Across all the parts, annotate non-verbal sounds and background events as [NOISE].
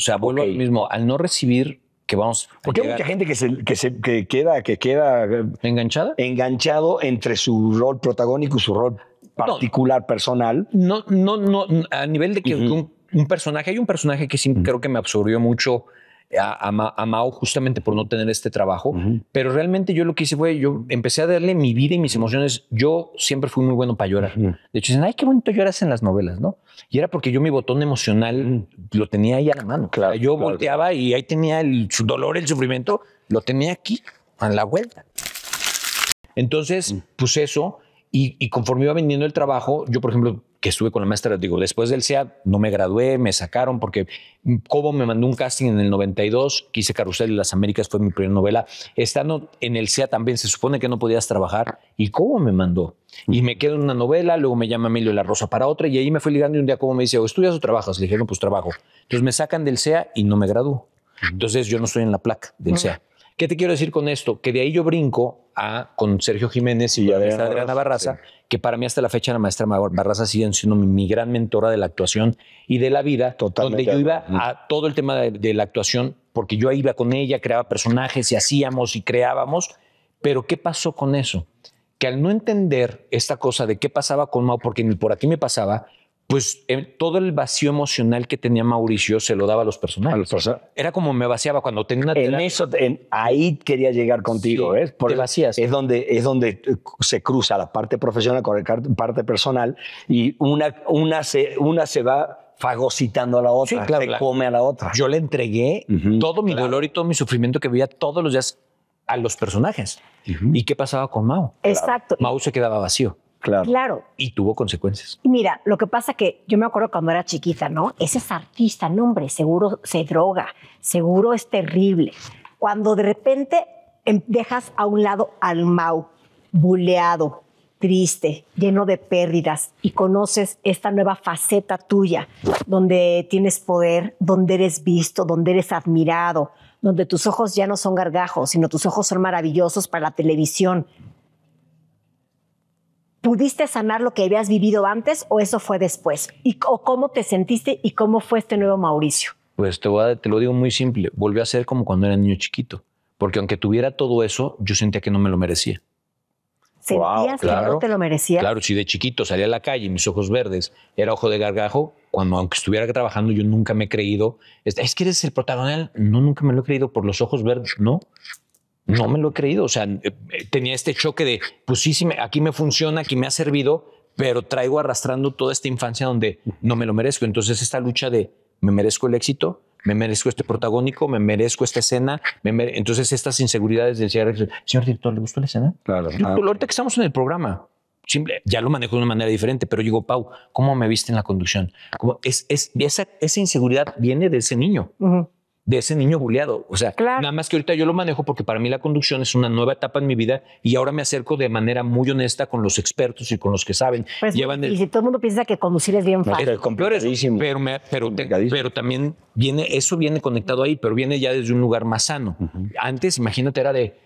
O sea, vuelvo al mismo, al no recibir que vamos. Porque hay mucha gente que se, que se queda, que queda eh, enganchada, enganchado entre su rol protagónico y su rol particular, personal. No, no, no, a nivel de que un, personaje, hay un personaje que sí creo que me absorbió mucho a, a, justamente por no tener este trabajo, pero realmente yo lo que hice fue, yo empecé a darle mi vida y mis emociones. Yo siempre fui muy bueno para llorar. De hecho, dicen, ay, qué bonito lloras en las novelas, ¿no? Y era porque yo mi botón emocional lo tenía ahí a la mano. Claro, yo volteaba y ahí tenía el dolor, el sufrimiento, lo tenía aquí, a la vuelta. Entonces, pues eso, y, conforme iba vendiendo el trabajo, yo, por ejemplo, que estuve con la maestra, digo, después del sea no me gradué, me sacaron porque Cobo me mandó un casting en el 92, quise Carrusel de las Américas, fue mi primera novela. Estando en el sea también se supone que no podías trabajar y Cobo me mandó. Y me quedo en una novela, luego me llama Emilio La Rosa para otra y ahí me fui ligando y un día Cobo me dice, o oh, estudias o trabajas. Le dije, no, pues trabajo. Entonces me sacan del SEA y no me gradúo. Entonces yo no estoy en la placa del SEA. ¿Qué te quiero decir con esto? Que de ahí yo brinco a con Sergio Jiménez y, Adriana Barraza, que para mí hasta la fecha la maestra Barraza sigue siendo mi, gran mentora de la actuación y de la vida, Totalmente donde yo iba a todo el tema de, la actuación, porque yo iba con ella, creaba personajes y hacíamos y creábamos, pero ¿qué pasó con eso? Que al no entender esta cosa de qué pasaba con Mao, porque por aquí me pasaba, pues em, todo el vacío emocional que tenía Mauricio se lo daba a los personajes. Era como me vaciaba cuando tenía una En eso, ahí quería llegar contigo, Por te vacías. Es donde, es donde eh, se cruza la parte profesional con la parte personal y una, una, se, una se va fagocitando a la otra, se come a la otra. Yo le entregué todo mi dolor y todo mi sufrimiento que veía todos los días a los personajes. ¿Y qué pasaba con Mao? Exacto. Mao se quedaba vacío. Claro. Y tuvo consecuencias. Mira, lo que pasa que yo me acuerdo cuando era chiquita, ¿no? Ese es artista, no, hombre, seguro se droga, seguro es terrible. Cuando de repente em, dejas a un lado al Mau, buleado, triste, lleno de pérdidas, y conoces esta nueva faceta tuya, donde tienes poder, donde eres visto, donde eres admirado, donde tus ojos ya no son gargajos, sino tus ojos son maravillosos para la televisión, ¿Pudiste sanar lo que habías vivido antes o eso fue después? ¿Y, ¿O cómo te sentiste y cómo fue este nuevo Mauricio? Pues te, lo digo muy simple, volvió a ser como cuando era niño chiquito, porque aunque tuviera todo eso, yo sentía que no me lo merecía. ¿Sentías claro, que no te lo merecía? Claro, si de chiquito salía a la calle, mis ojos verdes, era ojo de gargajo, cuando aunque estuviera trabajando yo nunca me he creído, es, es que eres el protagonista, no, nunca me lo he creído por los ojos verdes, no, no me lo he creído. O sea, eh, eh, tenía este choque de, pues sí, aquí me funciona, aquí me ha servido, pero traigo arrastrando toda esta infancia donde no me lo merezco. Entonces, esta lucha de me merezco el éxito, me merezco este protagónico, me merezco esta escena. Entonces, estas inseguridades del señor, señor director, ¿le gustó la escena? Claro. Yo, ah. ahorita que estamos en el programa, simple, ya lo manejo de una manera diferente, pero digo, Pau, ¿cómo me viste en la conducción? es, esa, esa inseguridad viene de ese niño de ese niño buleado. O sea, nada más que ahorita yo lo manejo porque para mí la conducción es una nueva etapa en mi vida y ahora me acerco de manera muy honesta con los expertos y con los que saben. Pues, y si todo el mundo piensa que conducir es bien fácil. Pero, me, pero, pero, también viene, eso viene conectado ahí, pero viene ya desde un lugar más sano. Antes, imagínate, era de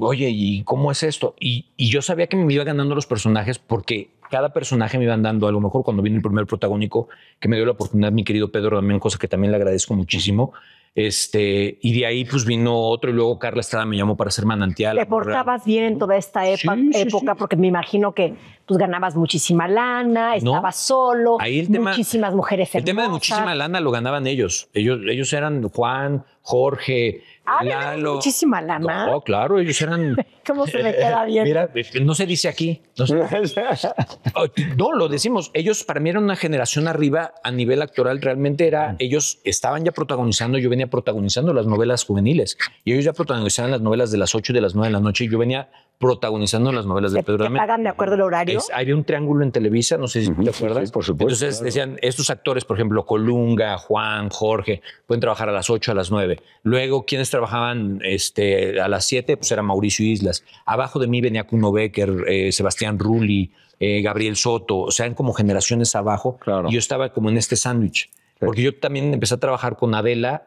oye, ¿y cómo es esto? Y, yo sabía que me iba ganando los personajes porque cada personaje me iban dando, a lo mejor cuando vino el primer protagónico que me dio la oportunidad, mi querido Pedro también, cosa que también le agradezco muchísimo. Este, y de ahí pues vino otro y luego Carla Estrada me llamó para ser manantial. Te portabas bien en toda esta época, porque me imagino que pues ganabas muchísima lana, estabas solo, muchísimas mujeres hermosas. El tema de muchísima lana lo ganaban ellos. Ellos, ellos eran Juan, Jorge, Ah, Muchísima lana. No, claro, ellos eran. [LAUGHS] ¿Cómo se me eh, queda bien? Mira, no se dice aquí. No, [LAUGHS] oh, lo decimos. Ellos para mí eran una generación arriba a nivel actoral. Realmente era. Ellos estaban ya protagonizando. Yo venía protagonizando las novelas juveniles. Y ellos ya protagonizaban las novelas de las 8 y de las 9 de la noche. Y yo venía protagonizando las novelas de Pedro Damián. ¿Pagan de acuerdo el horario? había un triángulo en Televisa, no sé si te acuerdas. Sí, por supuesto. Entonces decían, estos actores, por ejemplo, Colunga, Juan, Jorge, pueden trabajar a las 8, a las 9. Luego, quienes trabajaban este, a las 7, pues era Mauricio Islas. Abajo de mí venía Kuno Becker, eh, Sebastián Rulli, eh, Gabriel Soto, o sea, eran como generaciones abajo. Claro. Y yo estaba como en este sándwich. Porque yo también empecé a trabajar con Adela,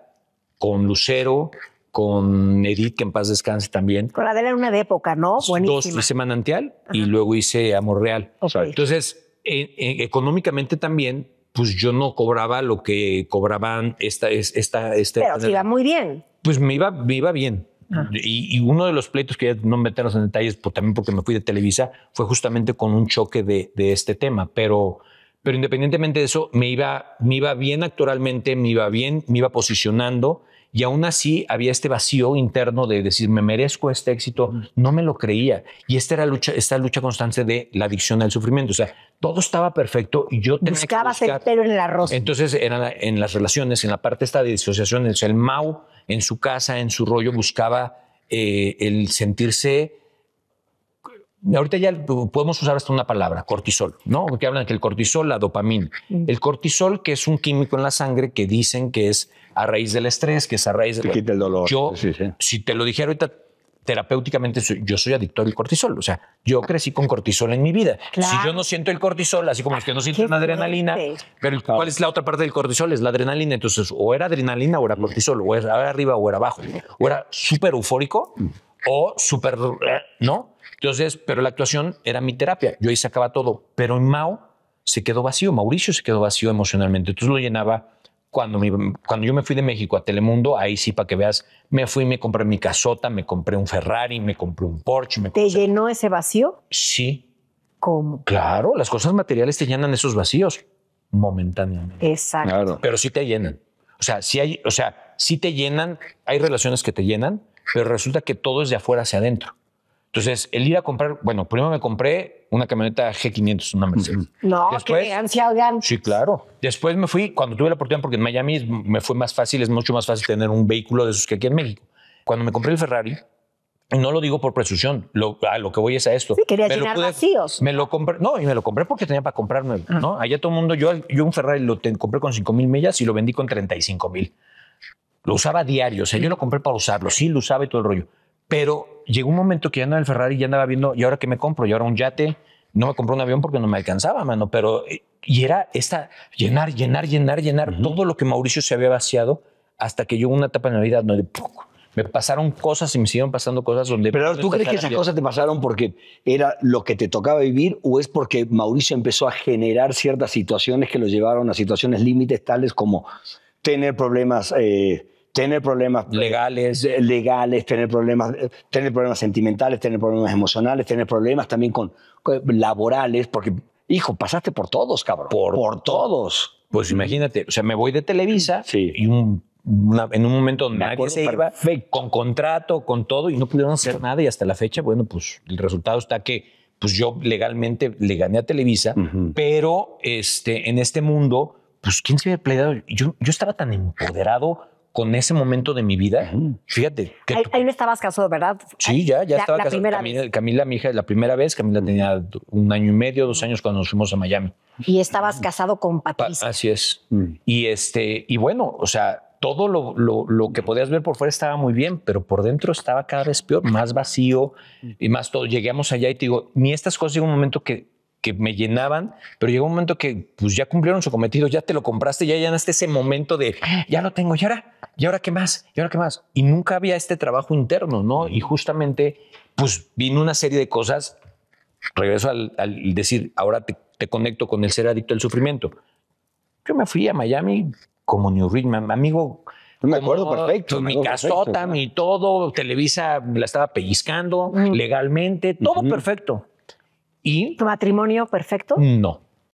con Lucero, con Edith, que en paz descanse también. Con Adela era una de época, ¿no? Buenísima. Dos, hice Manantial y luego hice Amor Real. Entonces, eh, eh, económicamente también, pues yo no cobraba lo que cobraban esta... esta, esta Pero te iba muy bien. Pues me iba, me iba bien. Ah. Y, uno de los pleitos que ya no meternos en detalles, pues también porque me fui de Televisa, fue justamente con un choque de, de este tema. Pero, pero independientemente de eso, me iba, me iba bien actualmente, me iba bien, me iba posicionando y aún así había este vacío interno de decir, me merezco este éxito, no me lo creía. Y esta era lucha, esta lucha constante de la adicción al sufrimiento. O sea, todo estaba perfecto y yo tenía Buscaba que el pelo en el arroz. Entonces, era en las relaciones, en la parte esta de disociación, el Mau en su casa, en su rollo, buscaba eh, el sentirse ahorita ya podemos usar hasta una palabra, cortisol, ¿no? Porque hablan que el cortisol, la dopamina. Mm. El cortisol, que es un químico en la sangre que dicen que es a raíz del estrés, que es a raíz del... Quita el dolor. Yo, si te lo dijera ahorita, terapéuticamente yo soy adicto al cortisol. O sea, yo crecí con cortisol en mi vida. Si yo no siento el cortisol, así como es que no siento sienten adrenalina, pero ¿cuál es la otra parte del cortisol? Es la adrenalina. Entonces, o era adrenalina o era mm. cortisol, o era arriba o era abajo. O era súper eufórico mm. o súper, eh, ¿no? Entonces, pero la actuación era mi terapia. Yo ahí sacaba todo. Pero en Mao se quedó vacío, Mauricio se quedó vacío emocionalmente. Entonces lo llenaba cuando, cuando yo me fui de México a Telemundo, ahí sí, para que veas, me fui, me compré mi casota, me compré un Ferrari, me compré un Porsche. Me ¿Te llenó ese vacío? Sí. ¿Cómo? Claro, las cosas materiales te llenan esos vacíos momentáneamente. Exacto. Pero sí te llenan. O sea, si hay, o sea, sí te llenan, hay relaciones que te llenan, pero resulta que todo es de afuera hacia adentro. Entonces, el ir a comprar, bueno, primero me compré una camioneta G500, una Mercedes. No, que qué elegancia, oigan. Sí, claro. Después me fui, cuando tuve la oportunidad, porque en Miami me fue más fácil, es mucho más fácil tener un vehículo de esos que aquí en México. Cuando me compré el Ferrari, no lo digo por presunción, lo, a lo que voy es a esto. Sí, quería me llenar vacíos. lo compré, no, y me lo compré porque tenía para comprarme, ¿no? Ah. Allá todo el mundo, yo, un Ferrari lo compré con 5 mil millas y lo vendí con 35 mil. Lo usaba diario, o sea, yo lo compré para usarlo, sí, lo usaba y todo el rollo pero llegó un momento que ya andaba el Ferrari, y ya andaba viendo, ¿y ahora qué me compro? ¿Y ahora un yate? No me compré un avión porque no me alcanzaba, mano, pero... Eh, y era esta, llenar, llenar, llenar, llenar, todo lo que Mauricio se había vaciado hasta que llegó una etapa en la vida donde me pasaron cosas y me siguieron pasando cosas donde... Pero ¿tú crees que esas cosas te pasaron porque era lo que te tocaba vivir o es porque Mauricio empezó a generar ciertas situaciones que lo llevaron a situaciones límites tales como tener problemas... Eh, tener problemas eh, legales, legales tener, problemas, eh, tener problemas sentimentales, tener problemas emocionales, tener problemas también con, laborales, porque, hijo, pasaste por todos, cabrón. Por, todos. Pues imagínate, o sea, me voy de Televisa y en un momento donde nadie se iba, con contrato, con todo, y no pudieron hacer nada. Y hasta la fecha, bueno, pues el resultado está que pues yo legalmente le gané a Televisa, pero este, en este mundo, pues quién se había peleado. Yo, yo estaba tan empoderado con ese momento de mi vida. Fíjate. Que ahí, no estabas casado, ¿verdad? Sí, ya, ya, estaba casado. Camila, Camila, mi hija, la primera vez. Camila tenía un año y medio, dos años cuando nos fuimos a Miami. Y estabas casado con Patricia. así es. Mm. Y, este, y bueno, o sea, todo lo, que podías ver por fuera estaba muy bien, pero por dentro estaba cada vez peor, más vacío y más todo. Llegamos allá y te digo, ni estas cosas llegó un momento que que me llenaban, pero llegó un momento que pues ya cumplieron su cometido, ya te lo compraste, ya llenaste ese momento de ya lo tengo, y ahora, y ahora qué más, y ahora qué más. Y nunca había este trabajo interno, ¿no? Y justamente pues vino una serie de cosas, regreso al, decir, ahora te, conecto con el ser adicto al sufrimiento. Yo me fui a Miami como New mi amigo, me acuerdo perfecto. Pues, mi casota, mi todo, Televisa la estaba pellizcando legalmente, todo perfecto. ¿Tu matrimonio perfecto? No.